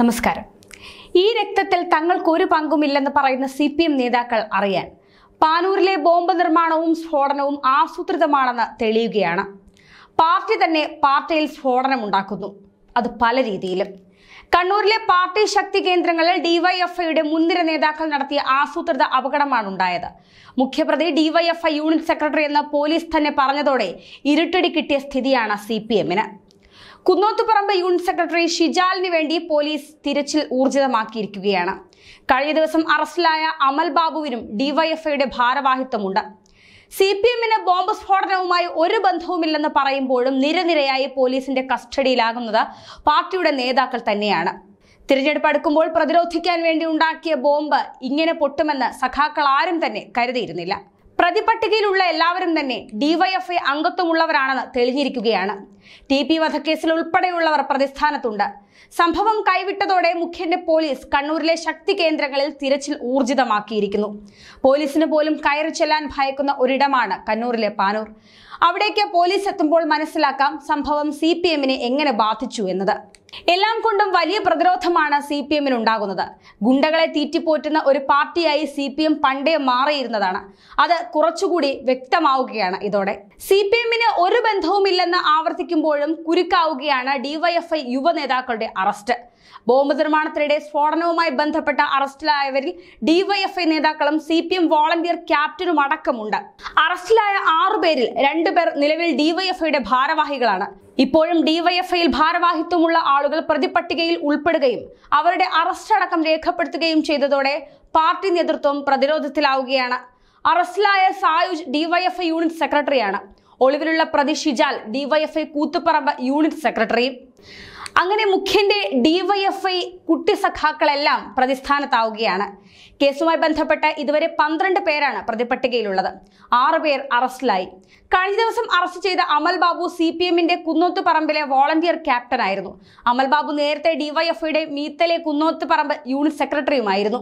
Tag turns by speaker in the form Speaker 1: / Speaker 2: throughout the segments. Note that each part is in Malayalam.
Speaker 1: നമസ്കാരം ഈ രക്തത്തിൽ തങ്ങൾക്ക് ഒരു പങ്കുമില്ലെന്ന് പറയുന്ന സി പി എം നേതാക്കൾ അറിയാൻ പാനൂരിലെ ബോംബ് നിർമ്മാണവും സ്ഫോടനവും ആസൂത്രിതമാണെന്ന് തെളിയുകയാണ് പാർട്ടി തന്നെ പാർട്ടിയിൽ സ്ഫോടനമുണ്ടാക്കുന്നു അത് പല രീതിയിലും കണ്ണൂരിലെ പാർട്ടി ശക്തി കേന്ദ്രങ്ങളിൽ ഡിവൈഎഫ്ഐയുടെ മുൻനിര നേതാക്കൾ നടത്തിയ ആസൂത്രിത അപകടമാണ് ഉണ്ടായത് മുഖ്യപ്രതി ഡിവൈഎഫ്ഐ യൂണിറ്റ് സെക്രട്ടറി എന്ന് പോലീസ് തന്നെ പറഞ്ഞതോടെ ഇരുട്ടടി കിട്ടിയ സ്ഥിതിയാണ് സി പി എമ്മിന് കുന്നോത്തുപറമ്പ് യൂണിറ്റ് സെക്രട്ടറി ഷിജാലിന് വേണ്ടി പോലീസ് തിരച്ചിൽ ഊർജിതമാക്കിയിരിക്കുകയാണ് കഴിഞ്ഞ ദിവസം അറസ്റ്റിലായ അമൽ ബാബുവിനും ഡിവൈഎഫ്ഐയുടെ ഭാരവാഹിത്വമുണ്ട് സി പി എമ്മിന് ബോംബ് സ്ഫോടനവുമായി ഒരു ബന്ധവുമില്ലെന്ന് പറയുമ്പോഴും നിരനിരയായി പോലീസിന്റെ കസ്റ്റഡിയിലാകുന്നത് പാർട്ടിയുടെ നേതാക്കൾ തന്നെയാണ് തിരഞ്ഞെടുപ്പ് അടുക്കുമ്പോൾ പ്രതിരോധിക്കാൻ വേണ്ടി ഉണ്ടാക്കിയ ബോംബ് ഇങ്ങനെ പൊട്ടുമെന്ന് സഖാക്കൾ ആരും തന്നെ കരുതിയിരുന്നില്ല പ്രതിപട്ടികയിലുള്ള എല്ലാവരും തന്നെ ഡിവൈഎഫ്ഐ അംഗത്വമുള്ളവരാണെന്ന് തെളിഞ്ഞിരിക്കുകയാണ് ടി പി വധക്കേസിൽ ഉൾപ്പെടെയുള്ളവർ പ്രതിസ്ഥാനത്തുണ്ട് സംഭവം കൈവിട്ടതോടെ മുഖ്യന്റെ പോലീസ് കണ്ണൂരിലെ ശക്തി കേന്ദ്രങ്ങളിൽ തിരച്ചിൽ ഊർജിതമാക്കിയിരിക്കുന്നു പോലീസിന് പോലും കയറി ചെല്ലാൻ ഭയക്കുന്ന ഒരിടമാണ് കണ്ണൂരിലെ പാനൂർ അവിടേക്ക് പോലീസ് എത്തുമ്പോൾ മനസ്സിലാക്കാം സംഭവം സി എങ്ങനെ ബാധിച്ചു എന്നത് എല്ലാം കൊണ്ടും വലിയ പ്രതിരോധമാണ് സി പി എമ്മിന് ഉണ്ടാകുന്നത് ഗുണ്ടകളെ തീറ്റിപ്പോറ്റുന്ന ഒരു പാർട്ടിയായി സി പി എം പണ്ടേ മാറിയിരുന്നതാണ് അത് കുറച്ചുകൂടി വ്യക്തമാവുകയാണ് ഇതോടെ സി പി എമ്മിന് ഒരു ബന്ധവുമില്ലെന്ന് ആവർത്തിക്കുമ്പോഴും കുരുക്കാവുകയാണ് ഡിവൈഎഫ്ഐ യുവ നേതാക്കളുടെ അറസ്റ്റ് ബോംബ് നിർമ്മാണത്തിനിടെ സ്ഫോടനവുമായി ബന്ധപ്പെട്ട അറസ്റ്റിലായവരിൽ ഡിവൈഎഫ്ഐ നേതാക്കളും സി പി എം വോളണ്ടിയർ ക്യാപ്റ്റനും അടക്കമുണ്ട് അറസ്റ്റിലായ ആറുപേരിൽ രണ്ടുപേർ നിലവിൽ ഡിവൈഎഫ്ഐയുടെ ഭാരവാഹികളാണ് ഇപ്പോഴും ഡിവൈഎഫ്ഐയിൽ ഭാരവാഹിത്വമുള്ള ആളുകൾ പ്രതിപട്ടികയിൽ ഉൾപ്പെടുകയും അവരുടെ അറസ്റ്റ് അടക്കം രേഖപ്പെടുത്തുകയും ചെയ്തതോടെ പാർട്ടി നേതൃത്വം പ്രതിരോധത്തിലാവുകയാണ് അറസ്റ്റിലായ സായുജ് ഡിവൈഎഫ്ഐ യൂണിറ്റ് സെക്രട്ടറിയാണ് ഒളിവിലുള്ള പ്രതി ഷിജാൽ ഡിവൈഎഫ്ഐ കൂത്തുപറമ്പ് യൂണിറ്റ് സെക്രട്ടറി അങ്ങനെ മുഖ്യന്റെ ഡിവൈഎഫ്ഐ കുട്ടി സഖാക്കളെല്ലാം പ്രതിസ്ഥാനത്താവുകയാണ് കേസുമായി ബന്ധപ്പെട്ട് ഇതുവരെ പന്ത്രണ്ട് പേരാണ് പ്രതിപട്ടികയിലുള്ളത് ആറ് പേർ അറസ്റ്റിലായി കഴിഞ്ഞ ദിവസം അറസ്റ്റ് ചെയ്ത അമൽ ബാബു സി പി എമ്മിന്റെ കുന്നോത്ത് പറമ്പിലെ വോളണ്ടിയർ ക്യാപ്റ്റനായിരുന്നു അമൽ ബാബു നേരത്തെ ഡിവൈഎഫ്ഐയുടെ മീത്തലെ കുന്നോത്ത് പറമ്പ് യൂണിറ്റ് സെക്രട്ടറിയുമായിരുന്നു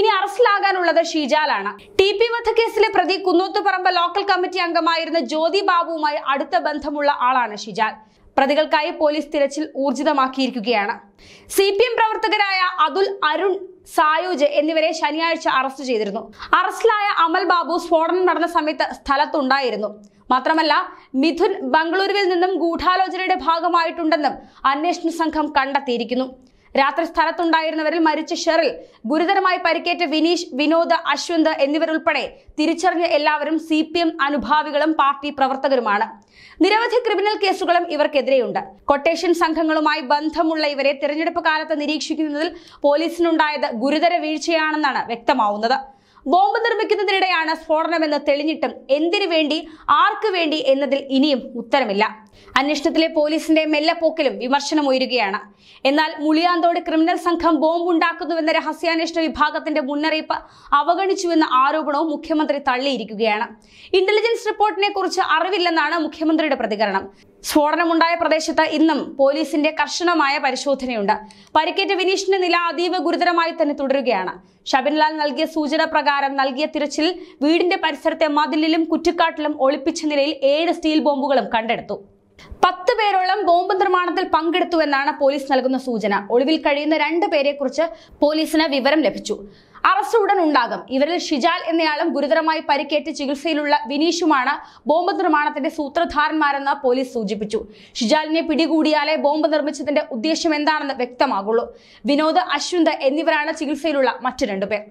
Speaker 1: ഇനി അറസ്റ്റിലാകാനുള്ളത് ഷീജാലാണ് ടി പി വധക്കേസിലെ പ്രതി കുന്നോത്ത് പറമ്പ് ലോക്കൽ കമ്മിറ്റി അംഗമായിരുന്ന ജ്യോതി ബാബുവുമായി അടുത്ത ബന്ധമുള്ള ആളാണ് ഷിജാൽ പ്രതികൾക്കായി പോലീസ് തിരച്ചിൽ ഊർജിതമാക്കിയിരിക്കുകയാണ് സി പി എം പ്രവർത്തകരായ അതുൽ അരുൺ സായൂജ് എന്നിവരെ ശനിയാഴ്ച അറസ്റ്റ് ചെയ്തിരുന്നു അറസ്റ്റിലായ അമൽ ബാബു സ്ഫോടനം നടന്ന സമയത്ത് സ്ഥലത്തുണ്ടായിരുന്നു മാത്രമല്ല മിഥുൻ ബംഗളൂരുവിൽ നിന്നും ഗൂഢാലോചനയുടെ ഭാഗമായിട്ടുണ്ടെന്നും അന്വേഷണ സംഘം കണ്ടെത്തിയിരിക്കുന്നു രാത്രി സ്ഥലത്തുണ്ടായിരുന്നവരിൽ മരിച്ച ഷെറിൽ ഗുരുതരമായി പരിക്കേറ്റ വിനീഷ് വിനോദ് അശ്വന്ത് എന്നിവരുൾപ്പെടെ തിരിച്ചറിഞ്ഞ എല്ലാവരും സി പി എം അനുഭാവികളും പാർട്ടി പ്രവർത്തകരുമാണ് നിരവധി ക്രിമിനൽ കേസുകളും ഇവർക്കെതിരെയുണ്ട് കൊട്ടേഷൻ സംഘങ്ങളുമായി ബന്ധമുള്ള ഇവരെ തിരഞ്ഞെടുപ്പ് കാലത്ത് നിരീക്ഷിക്കുന്നതിൽ പോലീസിനുണ്ടായത് ഗുരുതര വീഴ്ചയാണെന്നാണ് വ്യക്തമാവുന്നത് ബോംബ് നിർമ്മിക്കുന്നതിനിടെയാണ് സ്ഫോടനമെന്ന് തെളിഞ്ഞിട്ടും എന്തിനു വേണ്ടി ആർക്കു വേണ്ടി എന്നതിൽ ഇനിയും ഉത്തരമില്ല അന്വേഷണത്തിലെ പോലീസിന്റെ മെല്ലപ്പോക്കിലും വിമർശനം ഉയരുകയാണ് എന്നാൽ മുളിയാന്തോട് ക്രിമിനൽ സംഘം ബോംബ് ഉണ്ടാക്കുന്നുവെന്ന രഹസ്യാന്വേഷണ വിഭാഗത്തിന്റെ മുന്നറിയിപ്പ് അവഗണിച്ചുവെന്ന ആരോപണവും മുഖ്യമന്ത്രി തള്ളിയിരിക്കുകയാണ് ഇന്റലിജൻസ് റിപ്പോർട്ടിനെ കുറിച്ച് അറിവില്ലെന്നാണ് മുഖ്യമന്ത്രിയുടെ പ്രതികരണം സ്ഫോടനമുണ്ടായ പ്രദേശത്ത് ഇന്നും പോലീസിന്റെ കർശനമായ പരിശോധനയുണ്ട് പരിക്കേറ്റ വിനീഷിന്റെ നില അതീവ ഗുരുതരമായി തന്നെ തുടരുകയാണ് ഷബിൻലാൽ നൽകിയ സൂചന പ്രകാരം നൽകിയ തിരച്ചിൽ വീടിന്റെ പരിസരത്തെ മതിലിലും കുറ്റിക്കാട്ടിലും ഒളിപ്പിച്ച നിലയിൽ ഏഴ് സ്റ്റീൽ ബോംബുകളും കണ്ടെടുത്തു പത്ത് പേരോളം ബോംബ് നിർമ്മാണത്തിൽ പങ്കെടുത്തുവെന്നാണ് പോലീസ് നൽകുന്ന സൂചന ഒളിവിൽ കഴിയുന്ന രണ്ട് പേരെക്കുറിച്ച് പോലീസിന് വിവരം ലഭിച്ചു അറസ്റ്റ് ഉടൻ ഉണ്ടാകും ഇവരിൽ ഷിജാൽ എന്നയാളും ഗുരുതരമായി പരിക്കേറ്റ് ചികിത്സയിലുള്ള വിനീഷുമാണ് ബോംബ് നിർമ്മാണത്തിന്റെ സൂത്രധാരന്മാരെന്ന് പോലീസ് സൂചിപ്പിച്ചു ഷിജാലിനെ പിടികൂടിയാലേ ബോംബ് നിർമ്മിച്ചതിന്റെ ഉദ്ദേശം എന്താണെന്ന് വ്യക്തമാകുള്ളൂ വിനോദ് അശ്വന്ത് എന്നിവരാണ് ചികിത്സയിലുള്ള മറ്റു രണ്ടുപേർ